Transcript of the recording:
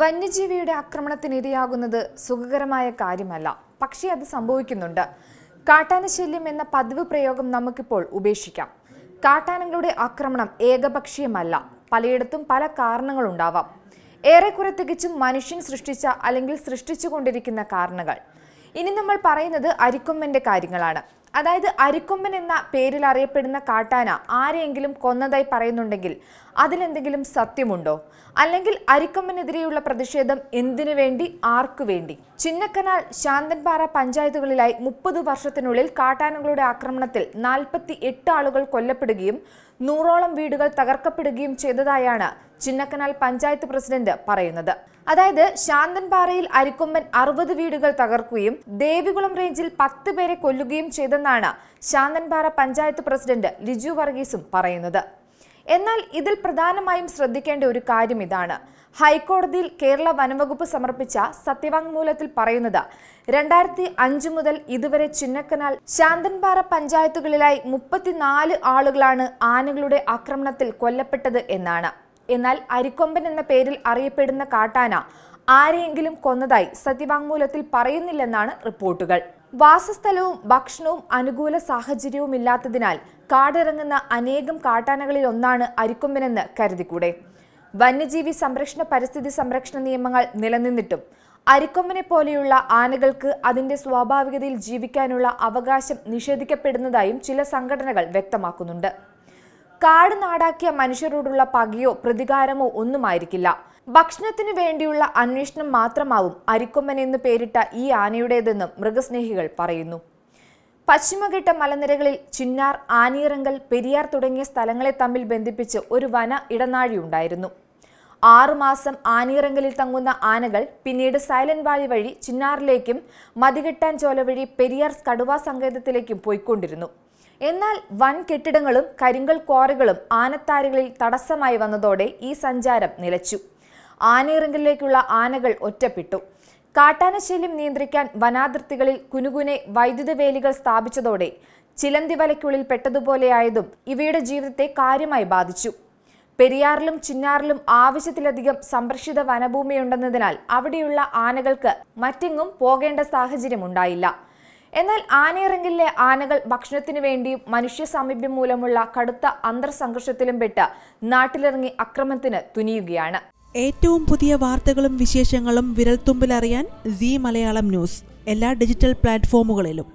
വന്യജീവിയുടെ ആക്രമണത്തിനിരയാകുന്നത് സുഖകരമായ കാര്യമല്ല പക്ഷേ അത് സംഭവിക്കുന്നുണ്ട് കാട്ടാനശല്യം എന്ന പതിവ് പ്രയോഗം നമുക്കിപ്പോൾ ഉപേക്ഷിക്കാം കാട്ടാനകളുടെ ആക്രമണം ഏകപക്ഷീയമല്ല പലയിടത്തും പല കാരണങ്ങളുണ്ടാവാം ഏറെക്കുറെ തികച്ചും മനുഷ്യൻ സൃഷ്ടിച്ച അല്ലെങ്കിൽ സൃഷ്ടിച്ചുകൊണ്ടിരിക്കുന്ന കാരണങ്ങൾ ഇനി നമ്മൾ പറയുന്നത് അരിക്കൊമ്മന്റെ കാര്യങ്ങളാണ് അതായത് അരിക്കൊമ്പൻ എന്ന പേരിൽ അറിയപ്പെടുന്ന കാട്ടാന ആരെയെങ്കിലും കൊന്നതായി പറയുന്നുണ്ടെങ്കിൽ അതിലെന്തെങ്കിലും സത്യമുണ്ടോ അല്ലെങ്കിൽ അരിക്കൊമ്പനെതിരെയുള്ള പ്രതിഷേധം എന്തിനു വേണ്ടി ആർക്കു വേണ്ടി ചിന്നക്കനാൽ ശാന്തൻപാറ പഞ്ചായത്തുകളിലായി മുപ്പത് വർഷത്തിനുള്ളിൽ കാട്ടാനകളുടെ ആക്രമണത്തിൽ നാൽപ്പത്തി ആളുകൾ കൊല്ലപ്പെടുകയും നൂറോളം വീടുകൾ തകർക്കപ്പെടുകയും ചെയ്തതായാണ് ചിന്നക്കനാൽ പഞ്ചായത്ത് പ്രസിഡന്റ് പറയുന്നത് അതായത് ശാന്തൻപാറയിൽ അരിക്കൊമ്പൻ അറുപത് വീടുകൾ തകർക്കുകയും ദേവികുളം റേഞ്ചിൽ പത്ത് പേരെ കൊല്ലുകയും ചെയ്തെന്നാണ് ശാന്തൻപാറ പഞ്ചായത്ത് പ്രസിഡന്റ് ലിജു വർഗീസും പറയുന്നത് എന്നാൽ ഇതിൽ പ്രധാനമായും ശ്രദ്ധിക്കേണ്ട ഒരു കാര്യം ഇതാണ് ഹൈക്കോടതിയിൽ കേരള വനംവകുപ്പ് സമർപ്പിച്ച സത്യവാങ്മൂലത്തിൽ പറയുന്നത് രണ്ടായിരത്തി അഞ്ചു മുതൽ ഇതുവരെ ചിന്നക്കനാൽ ശാന്തൻപാറ പഞ്ചായത്തുകളിലായി മുപ്പത്തിനാല് ആളുകളാണ് ആനകളുടെ ആക്രമണത്തിൽ കൊല്ലപ്പെട്ടത് എന്നാണ് എന്നാൽ അരിക്കൊമ്പൻ എന്ന പേരിൽ അറിയപ്പെടുന്ന കാട്ടാന ആരെയെങ്കിലും കൊന്നതായി സത്യവാങ്മൂലത്തിൽ പറയുന്നില്ലെന്നാണ് റിപ്പോർട്ടുകൾ വാസസ്ഥലവും ഭക്ഷണവും അനുകൂല സാഹചര്യവും ഇല്ലാത്തതിനാൽ കാടിറങ്ങുന്ന അനേകം കാട്ടാനകളിൽ ഒന്നാണ് അരിക്കൊമ്പനെന്ന് കരുതിക്കൂടെ വന്യജീവി സംരക്ഷണ പരിസ്ഥിതി സംരക്ഷണ നിയമങ്ങൾ നിലനിന്നിട്ടും അരിക്കൊമ്പനെ പോലെയുള്ള ആനകൾക്ക് അതിന്റെ സ്വാഭാവികതയിൽ ജീവിക്കാനുള്ള അവകാശം നിഷേധിക്കപ്പെടുന്നതായും ചില സംഘടനകൾ വ്യക്തമാക്കുന്നുണ്ട് കാട് നാടാക്കിയ മനുഷ്യരോടുള്ള പകയോ പ്രതികാരമോ ഒന്നുമായിരിക്കില്ല ഭക്ഷണത്തിന് വേണ്ടിയുള്ള അന്വേഷണം മാത്രമാവും അരിക്കൊമ്പൻ എന്ന് പേരിട്ട ഈ ആനയുടേതെന്നും മൃഗസ്നേഹികൾ പറയുന്നു പശ്ചിമഘട്ട മലനിരകളിൽ ചിന്നാർ ആനീറങ്കൽ പെരിയാർ തുടങ്ങിയ സ്ഥലങ്ങളെ തമ്മിൽ ബന്ധിപ്പിച്ച് ഒരു വന ഇടനാഴി ഉണ്ടായിരുന്നു ആറുമാസം ആനീറങ്കലിൽ തങ്ങുന്ന ആനകൾ പിന്നീട് സൈലന്റ് വാലി വഴി ചിന്നാറിലേക്കും മതികെട്ടാൻ ചോല വഴി പെരിയാർ കടുവാ സങ്കേതത്തിലേക്കും പോയിക്കൊണ്ടിരുന്നു എന്നാൽ വൻ കെട്ടിടങ്ങളും കരിങ്കൽ ക്വാറികളും ആനത്താരുകളിൽ തടസ്സമായി വന്നതോടെ ഈ സഞ്ചാരം നിലച്ചു ആനയിറങ്കലിലേക്കുള്ള ആനകൾ ഒറ്റപ്പെട്ടു കാട്ടാനശല്യം നിയന്ത്രിക്കാൻ വനാതിർത്തികളിൽ കുനുകുനെ വൈദ്യുത വേലികൾ സ്ഥാപിച്ചതോടെ ചിലന്തി വലയ്ക്കുള്ളിൽ പെട്ടതുപോലെയായതും ഇവയുടെ ജീവിതത്തെ കാര്യമായി ബാധിച്ചു പെരിയാറിലും ചിന്നാറിലും ആവശ്യത്തിലധികം സംരക്ഷിത വനഭൂമിയുണ്ടെന്നതിനാൽ അവിടെയുള്ള ആനകൾക്ക് മറ്റെങ്ങും പോകേണ്ട സാഹചര്യമുണ്ടായില്ല എന്നാൽ ആനയിറങ്കിലെ ആനകൾ ഭക്ഷണത്തിന് വേണ്ടിയും മനുഷ്യ സാമീപ്യം മൂലമുള്ള കടുത്ത അന്തർ സംഘർഷത്തിലും പെട്ട് നാട്ടിലിറങ്ങി അക്രമത്തിന് തുനിയുകയാണ് ഏറ്റവും പുതിയ വാർത്തകളും വിശേഷങ്ങളും വിരൽത്തുമ്പിലറിയാൻ സി മലയാളം ന്യൂസ് എല്ലാ ഡിജിറ്റൽ പ്ലാറ്റ്ഫോമുകളിലും